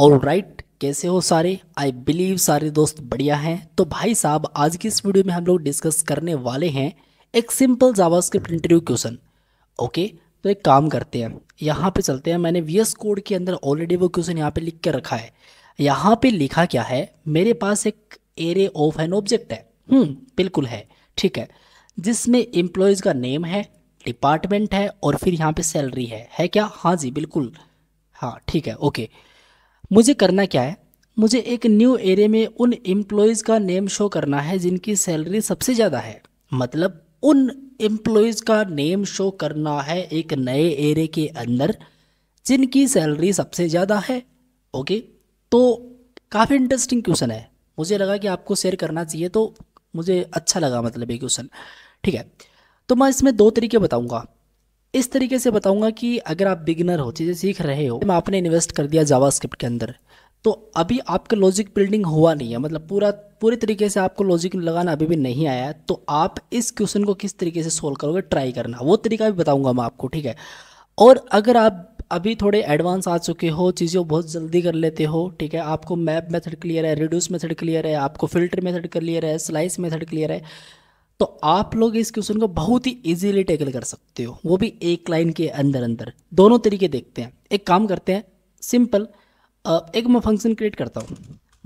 और राइट कैसे हो सारे आई बिलीव सारे दोस्त बढ़िया हैं तो भाई साहब आज की इस वीडियो में हम लोग डिस्कस करने वाले हैं एक simple JavaScript interview question okay तो एक काम करते हैं यहाँ पे चलते हैं मैंने वी एस कोड के अंदर ऑलरेडी वो क्वेश्चन यहाँ पे लिख कर रखा है यहाँ पे लिखा क्या है मेरे पास एक एरे ऑफ एन ऑब्जेक्ट है हम्म, बिल्कुल है ठीक है जिसमें एम्प्लॉयज़ का नेम है डिपार्टमेंट है और फिर यहाँ पे सैलरी है है क्या हाँ जी बिल्कुल हाँ ठीक है ओके मुझे करना क्या है मुझे एक न्यू एरिया में उन एम्प्लॉयज़ का नेम शो करना है जिनकी सैलरी सबसे ज़्यादा है मतलब उन एम्प्लॉयज़ का नेम शो करना है एक नए एरे के अंदर जिनकी सैलरी सबसे ज़्यादा है ओके तो काफ़ी इंटरेस्टिंग क्वेश्चन है मुझे लगा कि आपको शेयर करना चाहिए तो मुझे अच्छा लगा मतलब ये क्वेश्चन ठीक है तो मैं इसमें दो तरीके बताऊंगा इस तरीके से बताऊंगा कि अगर आप बिगिनर हो चीज़ें सीख रहे हो तो आपने इन्वेस्ट कर दिया जावा के अंदर तो अभी आपका लॉजिक बिल्डिंग हुआ नहीं है मतलब पूरा पूरी तरीके से आपको लॉजिक लगाना अभी भी नहीं आया तो आप इस क्वेश्चन को किस तरीके से सोल्व करोगे ट्राई करना वो तरीका भी बताऊंगा मैं आपको ठीक है और अगर आप अभी थोड़े एडवांस आ चुके हो चीज़ों बहुत जल्दी कर लेते हो ठीक है आपको मैप मेथड क्लियर है रिड्यूस मेथड क्लियर है आपको फिल्टर मेथड क्लियर है स्लाइस मेथड क्लियर है तो आप लोग इस क्वेश्चन को बहुत ही इजीली टैकल कर सकते हो वो भी एक लाइन के अंदर अंदर दोनों तरीके देखते हैं एक काम करते हैं सिंपल एक मैं फंक्शन क्रिएट करता हूँ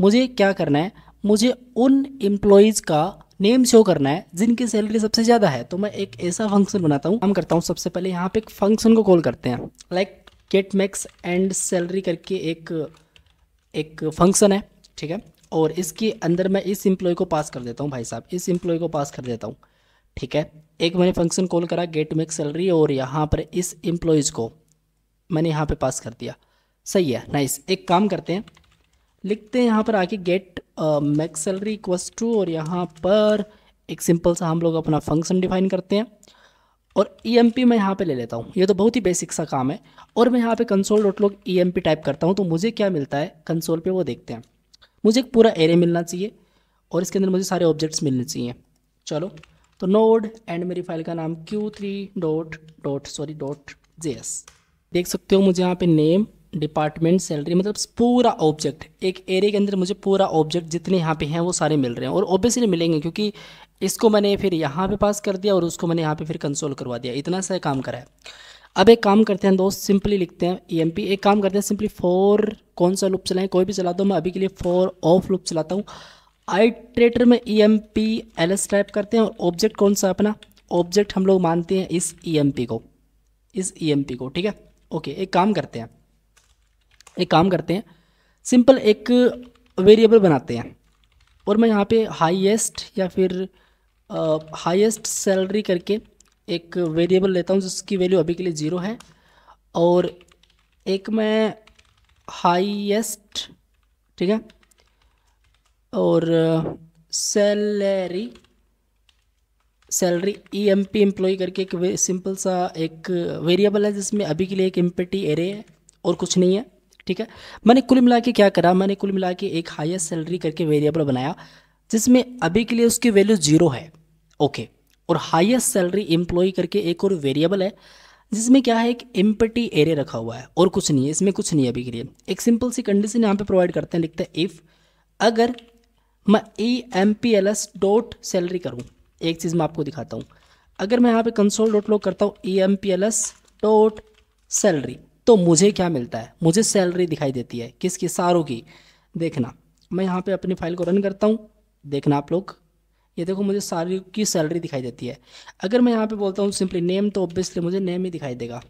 मुझे क्या करना है मुझे उन एम्प्लॉयज़ का नेम शो करना है जिनकी सैलरी सबसे ज़्यादा है तो मैं एक ऐसा फंक्शन बनाता हूँ काम करता हूँ सबसे पहले यहाँ पे एक फंक्शन को कॉल करते हैं like get max and salary करके एक एक फंक्शन है ठीक है और इसके अंदर मैं इस एम्प्लॉय को पास कर देता हूँ भाई साहब इस एम्प्लॉय को पास कर देता हूँ ठीक है एक मैंने फंक्शन कॉल करा गेट मेक सैलरी और यहाँ पर इस एम्प्लॉयज़ को मैंने यहाँ पे पास कर दिया सही है नाइस एक काम करते हैं लिखते हैं यहाँ पर आके get max salary equals to और यहाँ पर एक सिंपल सा हम लोग अपना फंक्शन डिफाइन करते हैं और ई एम पी मैं यहाँ पे ले लेता हूँ ये तो बहुत ही बेसिक सा काम है और मैं यहाँ पे कंसोल डॉट लोग ई एम पी टाइप करता हूँ तो मुझे क्या मिलता है कंसोल पे वो देखते हैं मुझे एक पूरा एरे मिलना चाहिए और इसके अंदर मुझे सारे ऑब्जेक्ट्स मिलने चाहिए चलो तो नोड एंड मेरी फाइल का नाम Q three dot dot sorry dot J देख सकते हो मुझे यहाँ पे नेम डिपार्टमेंट सैलरी मतलब पूरा ऑब्जेक्ट एक एरे के अंदर मुझे पूरा ऑब्जेक्ट जितने यहाँ पे हैं वो सारे मिल रहे हैं और ऑब्वियसली मिलेंगे क्योंकि इसको मैंने फिर यहाँ पे पास कर दिया और उसको मैंने यहाँ पे फिर कंसोल करवा दिया इतना सा काम करा है अब एक काम करते हैं दोस्त सिंपली लिखते हैं ई e एक काम करते हैं सिंपली फोर कौन सा लूप चलाएं कोई भी चलाता हूँ मैं अभी के लिए फॉर ऑफ लूप चलाता हूँ आइट्रेटर में E M P L S type करते हैं और ऑब्जेक्ट कौन सा अपना ऑब्जेक्ट हम लोग मानते हैं इस ई एम पी को इस ई एम पी को ठीक है ओके एक काम करते हैं एक काम करते हैं सिंपल एक वेरिएबल बनाते हैं और मैं यहाँ पे हाईएस्ट या फिर हाईएस्ट सैलरी करके एक वेरिएबल लेता हूँ जिसकी वैल्यू अभी के लिए ज़ीरो है और एक मैं हाईएस्ट ठीक है और salary salary E M P employ करके एक सिंपल सा एक वेरिएबल है जिसमें अभी के लिए एक एम्पटी एरे है और कुछ नहीं है ठीक है मैंने कुल मिला के क्या करा मैंने कुल मिला के एक हाईएस्ट सैलरी करके वेरिएबल बनाया जिसमें अभी के लिए उसकी वैल्यू जीरो है ओके और हाईएस्ट सैलरी एम्प्लॉय करके एक और वेरिएबल है जिसमें क्या है एक एम्पटी एरे रखा हुआ है और कुछ नहीं है इसमें कुछ नहीं है अभी के लिए एक सिंपल सी कंडीशन यहाँ पे प्रोवाइड करते हैं लिखते हैं इफ़ अगर मैं E M P L S dot salary करूँ एक चीज़ मैं आपको दिखाता हूँ अगर मैं यहाँ पे कंसोल डॉट लॉग करता हूँ E M P L S dot salary तो मुझे क्या मिलता है मुझे सैलरी दिखाई देती है किसकी सारों की देखना मैं यहाँ पे अपनी फाइल को रन करता हूँ देखना आप लोग ये देखो मुझे सारी की सैलरी दिखाई देती है अगर मैं यहाँ पे बोलता हूँ सिंपली नेम तो ऑब्वियसली मुझे नेम ही दिखाई देगा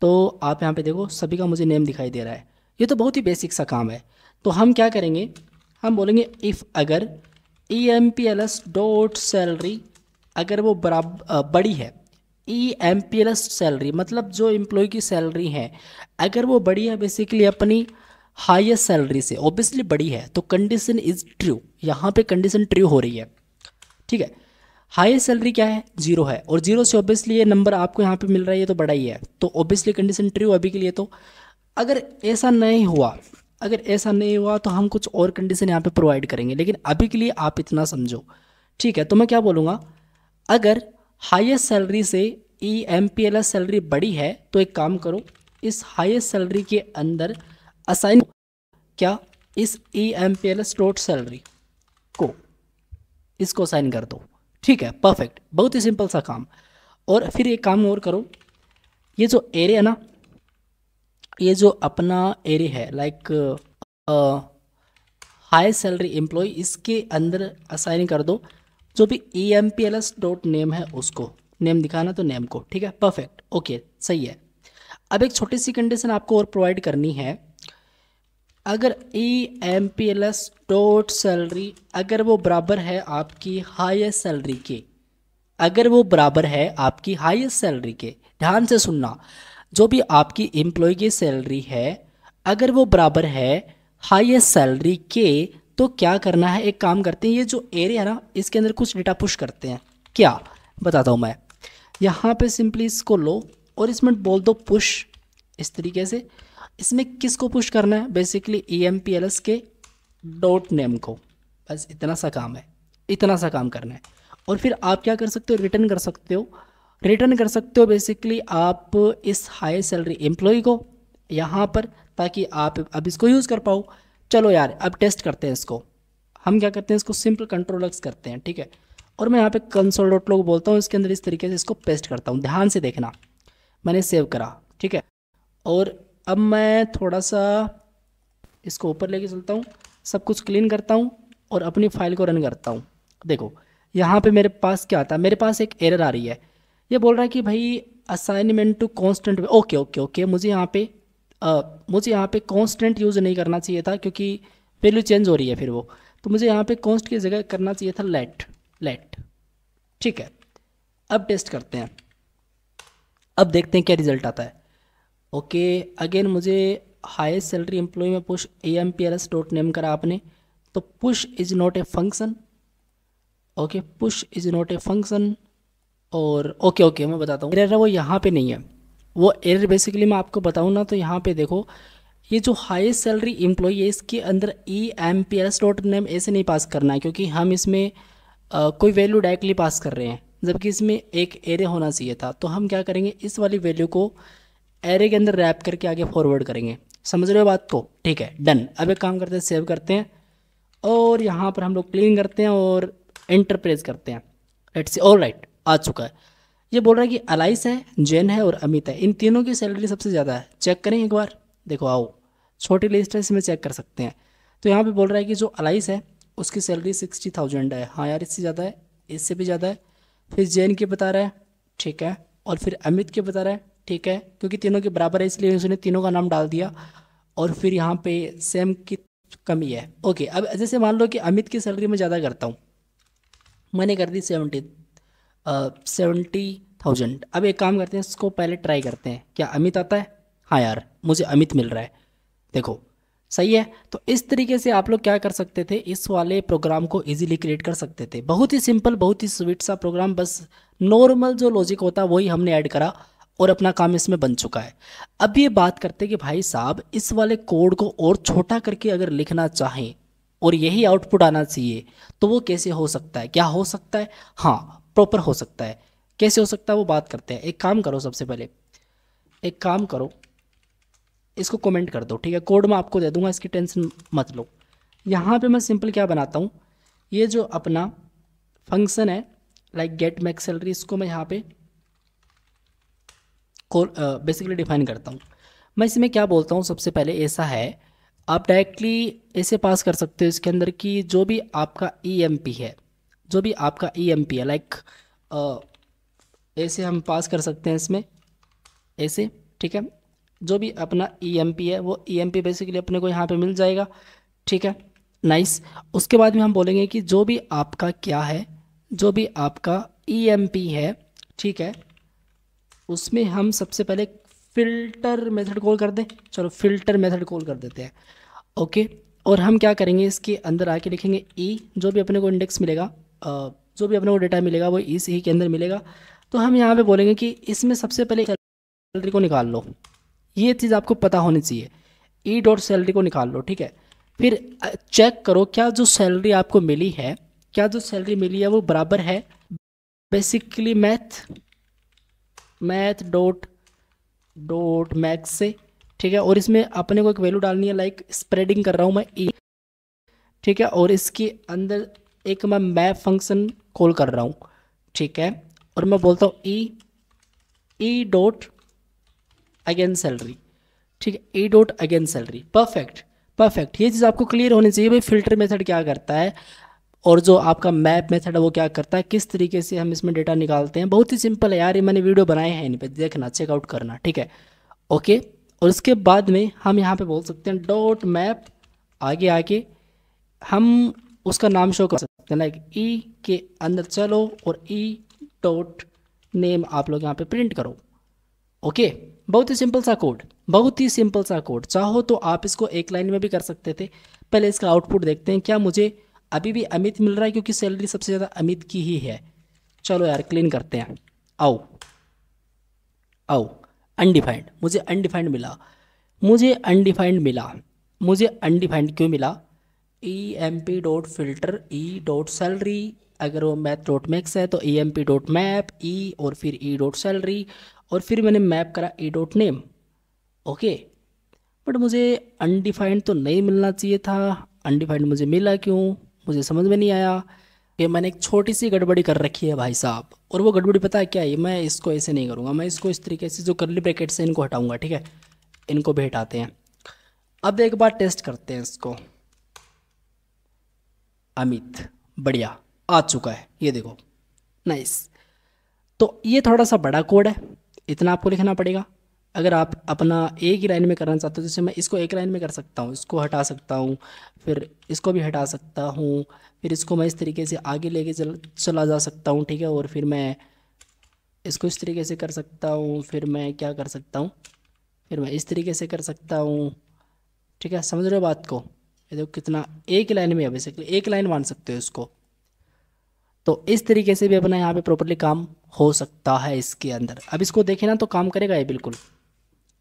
तो आप यहाँ पे देखो सभी का मुझे नेम दिखाई दे रहा है ये तो बहुत ही बेसिक सा काम है तो हम क्या करेंगे हम बोलेंगे इफ़ अगर E M P L S dot salary अगर वो बराबर बड़ी है E M P L S salary मतलब जो एम्प्लॉय की सैलरी है अगर वो बड़ी है बेसिकली अपनी हाइएस्ट सैलरी से ऑब्वियसली बड़ी है तो कंडीशन इज ट्रू यहाँ पे कंडीशन ट्रू हो रही है ठीक है हाइएस्ट सैलरी क्या है जीरो है और जीरो से ऑब्वियसली ये नंबर आपको यहाँ पे मिल रहा है ये तो बड़ा ही है तो ऑब्वियसली कंडीशन ट्रू अभी के लिए तो अगर ऐसा नहीं हुआ अगर ऐसा नहीं हुआ तो हम कुछ और कंडीशन यहाँ पे प्रोवाइड करेंगे लेकिन अभी के लिए आप इतना समझो ठीक है तो मैं क्या बोलूँगा अगर हाइएस्ट सैलरी से E M P L S salary बड़ी है तो एक काम करो इस हाइएस्ट सैलरी के अंदर असाइन क्या इस E M P L S salary को इसको असाइन कर दो ठीक है परफेक्ट बहुत ही सिंपल सा काम और फिर एक काम और करो ये जो एरे है ना ये जो अपना एरे है लाइक हाई सैलरी एम्प्लॉय इसके अंदर असाइन कर दो जो भी E M P L S dot name है उसको नेम दिखाना तो नेम को ठीक है परफेक्ट ओके सही है अब एक छोटी सी कंडीशन आपको और प्रोवाइड करनी है अगर E M P L S dot salary अगर वो बराबर है आपकी हाईएस्ट सैलरी के अगर वो बराबर है आपकी हाईएस्ट सैलरी के ध्यान से सुनना जो भी आपकी एम्प्लॉय की सैलरी है अगर वो बराबर है हाईएस्ट सैलरी के तो क्या करना है एक काम करते हैं ये जो एरिया है ना इसके अंदर कुछ डेटा पुश करते हैं क्या बताता हूँ मैं यहाँ पे सिंपली इसको लो और इसमें बोल दो पुश इस तरीके से इसमें किसको पुश करना है basically E M P L S के डॉट नेम को बस इतना सा काम है इतना सा काम करना है और फिर आप क्या कर सकते हो रिटर्न कर सकते हो रिटर्न कर सकते हो बेसिकली आप इस हाई सैलरी एम्प्लॉय को यहाँ पर ताकि आप अब इसको यूज़ कर पाओ चलो यार अब टेस्ट करते हैं इसको हम क्या करते हैं इसको सिंपल कंट्रोल एक्स करते हैं ठीक है और मैं यहाँ पे कंसोल डॉट लोग बोलता हूँ इसके अंदर इस तरीके से इसको पेस्ट करता हूँ ध्यान से देखना मैंने सेव करा ठीक है और अब मैं थोड़ा सा इसको ऊपर लेके चलता हूँ सब कुछ क्लीन करता हूँ और अपनी फाइल को रन करता हूँ देखो यहाँ पे मेरे पास क्या आता है मेरे पास एक एरर आ रही है ये बोल रहा है कि भाई assignment to constant okay okay okay मुझे यहाँ पे आ, मुझे यहाँ पे कॉन्स्टेंट यूज़ नहीं करना चाहिए था क्योंकि वैल्यू चेंज हो रही है फिर वो तो मुझे यहाँ पे कॉन्स्ट की जगह करना चाहिए था लेट लेट ठीक है अब टेस्ट करते हैं अब देखते हैं क्या रिजल्ट आता है ओके अगेन मुझे हाईएस्ट सैलरी एम्प्लॉय में push A M P L S dot name करा आपने तो push is not a function okay push is not a function और ओके ओके मैं बताता हूँ एरर वो यहाँ पे नहीं है वो एरर बेसिकली मैं आपको बताऊँ ना तो यहाँ पे देखो ये जो हाईएस्ट सैलरी एम्प्लॉई है इसके अंदर E M P S dot name ऐसे नहीं पास करना है क्योंकि हम इसमें आ, कोई वैल्यू डायरेक्टली पास कर रहे हैं जबकि इसमें एक एरे होना चाहिए था तो हम क्या करेंगे इस वाली वैल्यू को एरे के अंदर रैप करके आगे फॉरवर्ड करेंगे समझ रहे हो बात को ठीक है डन अब एक काम करते हैं सेव करते हैं और यहाँ पर हम लोग क्लीन करते हैं और एंटर प्रेस करते हैं लेट्स सी ऑल राइट आ चुका है ये बोल रहा है कि अलाइस है जैन है और अमित है इन तीनों की सैलरी सबसे ज़्यादा है चेक करें एक बार देखो आओ छोटी लिस्ट है इसमें चेक कर सकते हैं तो यहाँ पे बोल रहा है कि जो अलाइस है उसकी सैलरी सिक्सटी थाउजेंड है हाँ यार इससे ज़्यादा है इससे भी ज़्यादा है फिर जैन की बता रहा है ठीक है और फिर अमित के बता रहा है ठीक है क्योंकि तीनों के बराबर है इसलिए उसने तीनों का नाम डाल दिया और फिर यहाँ पे सेम की कमी है ओके अब जैसे मान लो कि अमित की सैलरी में ज़्यादा करता हूँ मैंने कर दी सेवेंटी सेवेंटी थाउजेंड अब एक काम करते हैं इसको पहले ट्राई करते हैं क्या अमित आता है हाँ यार मुझे अमित मिल रहा है देखो सही है तो इस तरीके से आप लोग क्या कर सकते थे इस वाले प्रोग्राम को इजीली क्रिएट कर सकते थे बहुत ही सिंपल बहुत ही स्वीट सा प्रोग्राम बस नॉर्मल जो लॉजिक होता वही हमने ऐड करा और अपना काम इसमें बन चुका है अब ये बात करते कि भाई साहब इस वाले कोड को और छोटा करके अगर लिखना चाहें और यही आउटपुट आना चाहिए तो वो कैसे हो सकता है क्या हो सकता है हाँ प्रॉपर हो सकता है कैसे हो सकता है वो बात करते हैं एक काम करो सबसे पहले एक काम करो इसको कमेंट कर दो ठीक है कोड मैं आपको दे दूंगा इसकी टेंशन मत लो यहाँ पे मैं सिंपल क्या बनाता हूँ ये जो अपना फंक्शन है लाइक गेट मैक्सलरी इसको मैं यहाँ पे को बेसिकली डिफाइन करता हूँ मैं इसमें क्या बोलता हूँ सबसे पहले ऐसा है आप डायरेक्टली ऐसे पास कर सकते हो इसके अंदर कि जो भी आपका ई e है जो भी आपका ई e है लाइक ऐसे हम पास कर सकते हैं इसमें ऐसे ठीक है जो भी अपना ई e है वो ई बेसिकली अपने को यहाँ पे मिल जाएगा ठीक है नाइस उसके बाद में हम बोलेंगे कि जो भी आपका क्या है जो भी आपका ई है ठीक है उसमें हम सबसे पहले फ़िल्टर मेथड कॉल कर दें चलो फ़िल्टर मेथड कॉल कर देते हैं ओके और हम क्या करेंगे इसके अंदर आके लिखेंगे ई e, जो भी अपने को इंडेक्स मिलेगा जो भी अपने को डेटा मिलेगा वो इस e ई के अंदर मिलेगा तो हम यहाँ पे बोलेंगे कि इसमें सबसे पहले सैलरी को निकाल लो ये चीज़ आपको पता होनी चाहिए ई डॉट सैलरी को निकाल लो ठीक है फिर चेक करो क्या जो सैलरी आपको मिली है क्या जो सैलरी मिली है वो बराबर है basically math math dot dot max से ठीक है और इसमें अपने को एक वैल्यू डालनी है लाइक स्प्रेडिंग कर रहा हूँ मैं ई e, ठीक है और इसके अंदर एक मैं मैप फंक्शन कॉल कर रहा हूँ ठीक है और मैं बोलता हूँ E E dot again salary ठीक है E dot again salary perfect perfect ये चीज़ आपको क्लियर होनी चाहिए भाई फिल्टर मेथड क्या करता है और जो आपका मैप मेथड है वो क्या करता है किस तरीके से हम इसमें डेटा निकालते हैं बहुत ही सिंपल है यार ये मैंने वीडियो बनाए हैं इन पर देखना चेकआउट करना ठीक है ओके और उसके बाद में हम यहाँ पे बोल सकते हैं डॉट मैप आगे आके हम उसका नाम शो कर सकते हैं लाइक ई e के अंदर चलो और ई डॉट नेम आप लोग यहाँ पर प्रिंट करो ओके बहुत ही सिंपल सा कोड बहुत ही सिंपल सा कोड चाहो तो आप इसको एक लाइन में भी कर सकते थे पहले इसका आउटपुट देखते हैं क्या मुझे अभी भी अमित मिल रहा है क्योंकि सैलरी सबसे ज़्यादा अमित की ही है चलो यार क्लीन करते हैं आओ आओ अनडिफाइंड मुझे अनडिफाइंड मिला मुझे अनडिफाइंड मिला मुझे अनडिफाइंड क्यों मिला E M P dot filter E dot salary अगर वो मैथ डॉट मैक्स है तो E M P dot map E और फिर ई डॉट सैलरी और फिर मैंने मैप करा E dot name okay but मुझे अनडिफाइंड तो नहीं मिलना चाहिए था अनडिफाइंड मुझे मिला क्यों मुझे समझ में नहीं आया कि मैंने एक छोटी सी गड़बड़ी कर रखी है भाई साहब और वो गड़बड़ी पता है क्या है मैं इसको ऐसे नहीं करूँगा मैं इसको इस तरीके से जो करली ब्रैकेट से इनको हटाऊँगा ठीक है इनको भी हटाते हैं अब एक बार टेस्ट करते हैं इसको अमित बढ़िया आ चुका है ये देखो नाइस तो ये थोड़ा सा बड़ा कोड है इतना आपको लिखना पड़ेगा अगर आप अपना एक ही लाइन में करना चाहते हो जैसे मैं इसको एक लाइन में कर सकता हूँ इसको हटा सकता हूँ फिर इसको भी हटा सकता हूँ फिर इसको मैं इस तरीके से आगे लेके चल चला जा सकता हूँ ठीक है और फिर मैं इसको इस तरीके से कर सकता हूँ फिर मैं क्या कर सकता हूँ फिर मैं इस तरीके से कर सकता हूँ ठीक है समझ रहे हो बात को ये देखो कितना एक लाइन में है बेसिकली एक लाइन मान सकते हो इसको तो इस तरीके से भी अपना यहाँ पे प्रॉपरली काम हो सकता है इसके अंदर अब इसको देखें ना तो काम करेगा ये बिल्कुल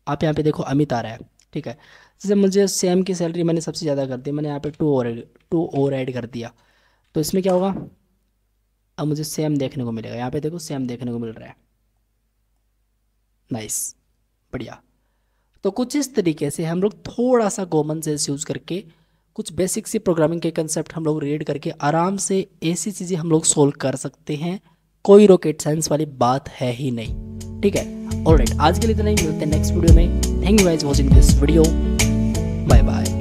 आप यहाँ पे देखो अमित आ रहा है ठीक है जैसे मुझे सेम की सैलरी मैंने सबसे ज़्यादा कर दी मैंने यहाँ पे टू और टू और ऐड कर दिया तो इसमें क्या होगा अब मुझे सेम देखने को मिलेगा यहाँ पे देखो सेम देखने को मिल रहा है नाइस बढ़िया तो कुछ इस तरीके से हम लोग थोड़ा सा कॉमन सेंस यूज़ करके कुछ बेसिक सी प्रोग्रामिंग के कंसेप्ट हम लोग रीड करके आराम से ऐसी चीज़ें हम लोग सोल्व कर सकते हैं कोई रॉकेट साइंस वाली बात है ही नहीं ठीक है ऑलराइट आज के लिए इतना ही मिलते हैं नेक्स्ट वीडियो में thank you guys watching this video bye bye